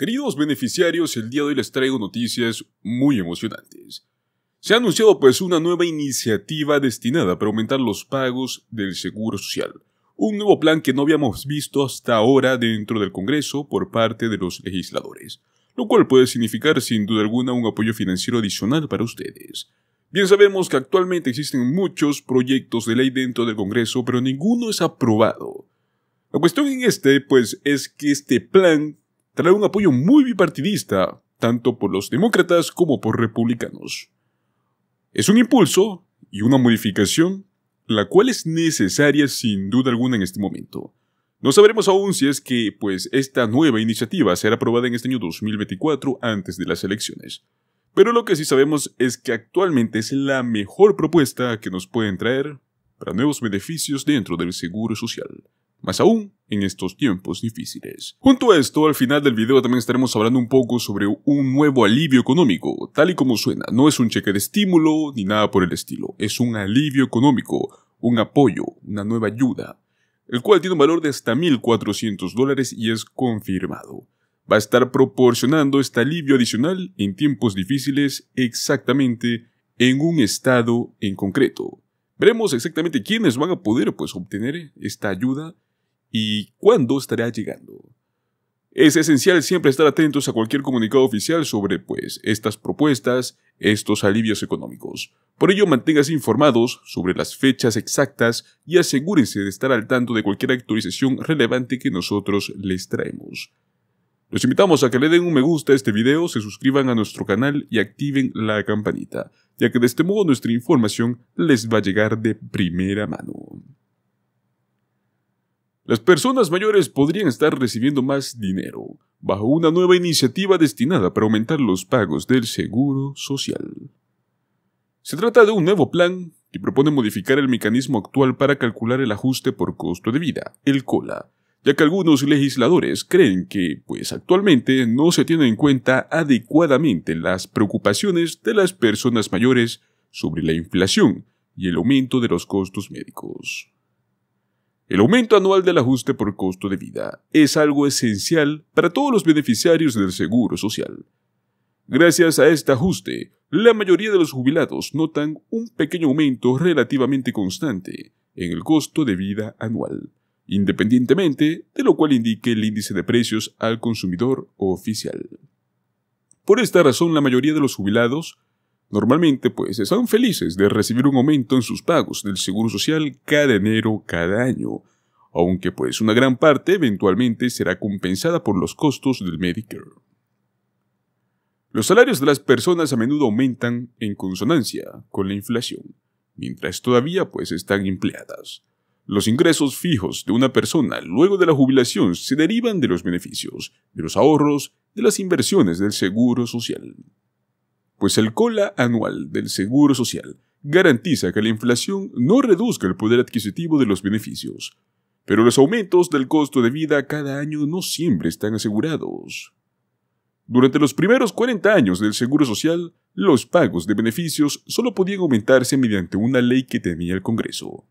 Queridos beneficiarios, el día de hoy les traigo noticias muy emocionantes. Se ha anunciado pues una nueva iniciativa destinada para aumentar los pagos del Seguro Social, un nuevo plan que no habíamos visto hasta ahora dentro del Congreso por parte de los legisladores, lo cual puede significar sin duda alguna un apoyo financiero adicional para ustedes. Bien sabemos que actualmente existen muchos proyectos de ley dentro del Congreso, pero ninguno es aprobado. La cuestión en este, pues, es que este plan trae un apoyo muy bipartidista, tanto por los demócratas como por republicanos. Es un impulso y una modificación, la cual es necesaria sin duda alguna en este momento. No sabremos aún si es que, pues, esta nueva iniciativa será aprobada en este año 2024 antes de las elecciones. Pero lo que sí sabemos es que actualmente es la mejor propuesta que nos pueden traer para nuevos beneficios dentro del seguro social más aún en estos tiempos difíciles. Junto a esto, al final del video también estaremos hablando un poco sobre un nuevo alivio económico, tal y como suena, no es un cheque de estímulo ni nada por el estilo, es un alivio económico, un apoyo, una nueva ayuda, el cual tiene un valor de hasta 1.400 dólares y es confirmado. Va a estar proporcionando este alivio adicional en tiempos difíciles exactamente en un estado en concreto. Veremos exactamente quiénes van a poder pues, obtener esta ayuda y cuándo estará llegando. Es esencial siempre estar atentos a cualquier comunicado oficial sobre, pues, estas propuestas, estos alivios económicos. Por ello, manténgase informados sobre las fechas exactas y asegúrense de estar al tanto de cualquier actualización relevante que nosotros les traemos. Los invitamos a que le den un me gusta a este video, se suscriban a nuestro canal y activen la campanita, ya que de este modo nuestra información les va a llegar de primera mano. Las personas mayores podrían estar recibiendo más dinero bajo una nueva iniciativa destinada para aumentar los pagos del seguro social. Se trata de un nuevo plan que propone modificar el mecanismo actual para calcular el ajuste por costo de vida, el COLA, ya que algunos legisladores creen que, pues actualmente, no se tienen en cuenta adecuadamente las preocupaciones de las personas mayores sobre la inflación y el aumento de los costos médicos. El aumento anual del ajuste por costo de vida es algo esencial para todos los beneficiarios del Seguro Social. Gracias a este ajuste, la mayoría de los jubilados notan un pequeño aumento relativamente constante en el costo de vida anual, independientemente de lo cual indique el índice de precios al consumidor oficial. Por esta razón, la mayoría de los jubilados Normalmente, pues, están felices de recibir un aumento en sus pagos del Seguro Social cada enero, cada año, aunque pues una gran parte eventualmente será compensada por los costos del Medicare. Los salarios de las personas a menudo aumentan en consonancia con la inflación, mientras todavía pues están empleadas. Los ingresos fijos de una persona luego de la jubilación se derivan de los beneficios, de los ahorros, de las inversiones del seguro social pues el cola anual del Seguro Social garantiza que la inflación no reduzca el poder adquisitivo de los beneficios, pero los aumentos del costo de vida cada año no siempre están asegurados. Durante los primeros 40 años del Seguro Social, los pagos de beneficios solo podían aumentarse mediante una ley que tenía el Congreso.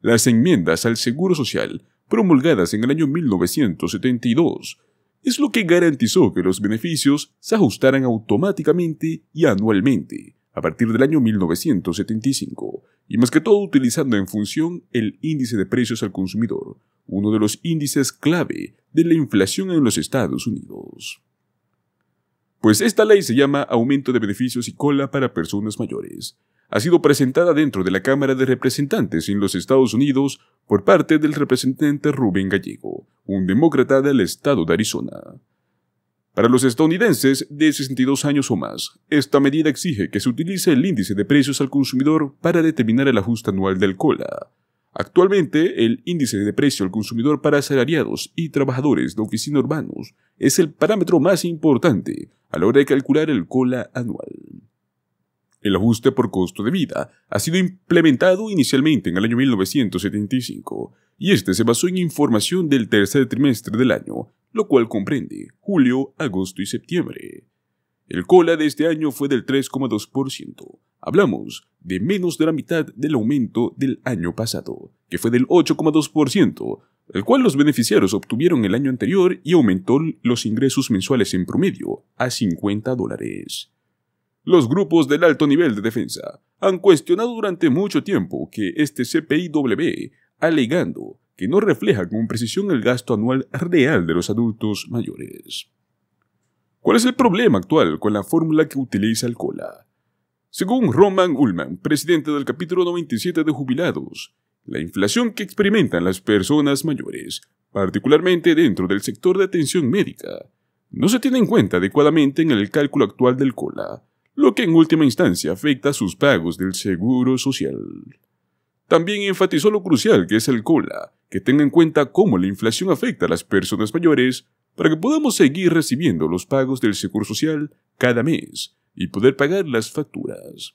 Las enmiendas al Seguro Social, promulgadas en el año 1972, es lo que garantizó que los beneficios se ajustaran automáticamente y anualmente a partir del año 1975, y más que todo utilizando en función el índice de precios al consumidor, uno de los índices clave de la inflación en los Estados Unidos. Pues esta ley se llama aumento de beneficios y cola para personas mayores, ha sido presentada dentro de la Cámara de Representantes en los Estados Unidos por parte del representante Rubén Gallego, un demócrata del estado de Arizona. Para los estadounidenses de 62 años o más, esta medida exige que se utilice el índice de precios al consumidor para determinar el ajuste anual del COLA. Actualmente, el índice de precio al consumidor para asalariados y trabajadores de oficina urbanos es el parámetro más importante a la hora de calcular el COLA anual. El ajuste por costo de vida ha sido implementado inicialmente en el año 1975 y este se basó en información del tercer trimestre del año, lo cual comprende julio, agosto y septiembre. El cola de este año fue del 3,2%. Hablamos de menos de la mitad del aumento del año pasado, que fue del 8,2%, el cual los beneficiarios obtuvieron el año anterior y aumentó los ingresos mensuales en promedio a 50 dólares. Los grupos del alto nivel de defensa han cuestionado durante mucho tiempo que este CPIW, alegando que no refleja con precisión el gasto anual real de los adultos mayores. ¿Cuál es el problema actual con la fórmula que utiliza el COLA? Según Roman Ullman, presidente del capítulo 97 de jubilados, la inflación que experimentan las personas mayores, particularmente dentro del sector de atención médica, no se tiene en cuenta adecuadamente en el cálculo actual del COLA, lo que en última instancia afecta a sus pagos del seguro social. También enfatizó lo crucial que es el COLA, que tenga en cuenta cómo la inflación afecta a las personas mayores para que podamos seguir recibiendo los pagos del seguro social cada mes y poder pagar las facturas.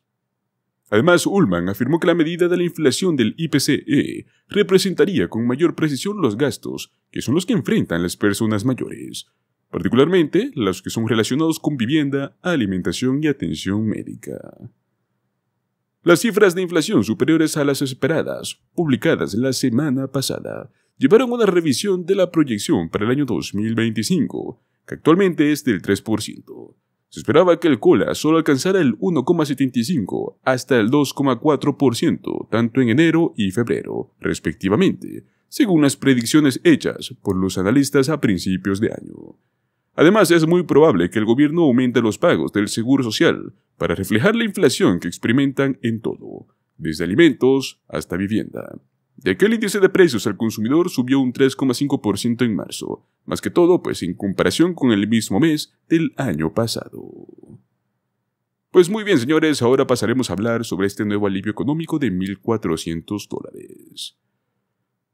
Además, Ullman afirmó que la medida de la inflación del IPCE representaría con mayor precisión los gastos que son los que enfrentan las personas mayores, particularmente las que son relacionados con vivienda, alimentación y atención médica. Las cifras de inflación superiores a las esperadas, publicadas la semana pasada, llevaron a una revisión de la proyección para el año 2025, que actualmente es del 3%. Se esperaba que el cola solo alcanzara el 1,75 hasta el 2,4%, tanto en enero y febrero, respectivamente, según las predicciones hechas por los analistas a principios de año. Además, es muy probable que el gobierno aumente los pagos del seguro social para reflejar la inflación que experimentan en todo, desde alimentos hasta vivienda. De aquel índice de precios al consumidor subió un 3,5% en marzo, más que todo pues en comparación con el mismo mes del año pasado. Pues muy bien señores, ahora pasaremos a hablar sobre este nuevo alivio económico de 1.400 dólares.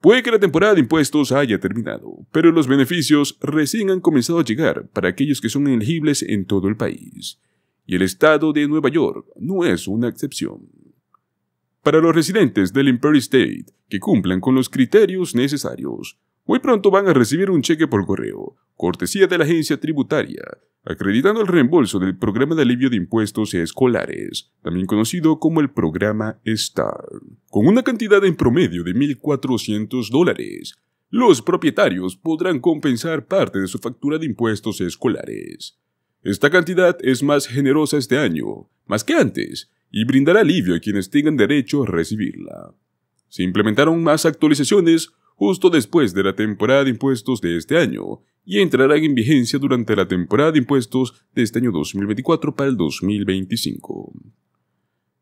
Puede que la temporada de impuestos haya terminado, pero los beneficios recién han comenzado a llegar para aquellos que son elegibles en todo el país, y el estado de Nueva York no es una excepción. Para los residentes del Empire State que cumplan con los criterios necesarios, muy pronto van a recibir un cheque por correo, cortesía de la agencia tributaria, acreditando el reembolso del programa de alivio de impuestos escolares, también conocido como el programa STAR, con una cantidad en promedio de 1.400 dólares. Los propietarios podrán compensar parte de su factura de impuestos escolares. Esta cantidad es más generosa este año, más que antes, y brindará alivio a quienes tengan derecho a recibirla. Se implementaron más actualizaciones justo después de la temporada de impuestos de este año y entrarán en vigencia durante la temporada de impuestos de este año 2024 para el 2025.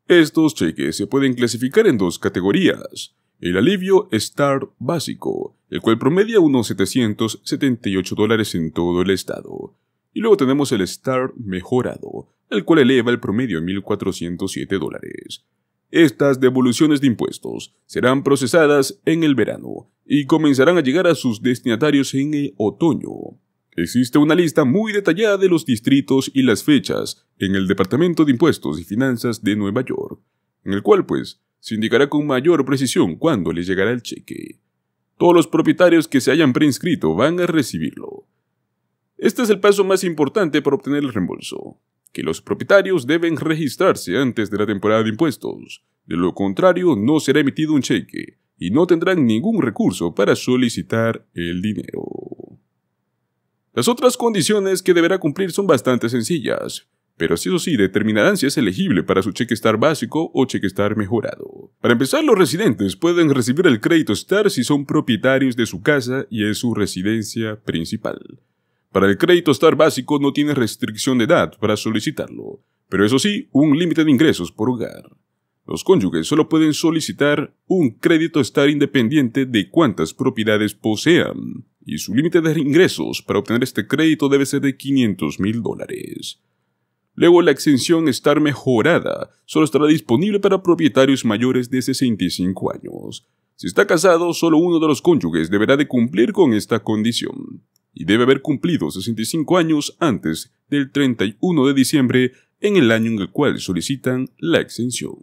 Estos cheques se pueden clasificar en dos categorías. El alivio STAR básico, el cual promedia unos 778 dólares en todo el estado. Y luego tenemos el STAR mejorado, el cual eleva el promedio a 1.407 dólares. Estas devoluciones de impuestos serán procesadas en el verano y comenzarán a llegar a sus destinatarios en el otoño. Existe una lista muy detallada de los distritos y las fechas en el Departamento de Impuestos y Finanzas de Nueva York, en el cual pues se indicará con mayor precisión cuándo les llegará el cheque. Todos los propietarios que se hayan preinscrito van a recibirlo. Este es el paso más importante para obtener el reembolso que los propietarios deben registrarse antes de la temporada de impuestos. De lo contrario, no será emitido un cheque y no tendrán ningún recurso para solicitar el dinero. Las otras condiciones que deberá cumplir son bastante sencillas, pero eso sí determinarán si es elegible para su cheque estar básico o cheque estar mejorado. Para empezar, los residentes pueden recibir el crédito Star si son propietarios de su casa y es su residencia principal. Para el crédito estar básico no tiene restricción de edad para solicitarlo, pero eso sí, un límite de ingresos por hogar. Los cónyuges solo pueden solicitar un crédito estar independiente de cuántas propiedades posean, y su límite de ingresos para obtener este crédito debe ser de 500 mil dólares. Luego, la exención estar mejorada solo estará disponible para propietarios mayores de 65 años. Si está casado, solo uno de los cónyuges deberá de cumplir con esta condición y debe haber cumplido 65 años antes del 31 de diciembre en el año en el cual solicitan la exención.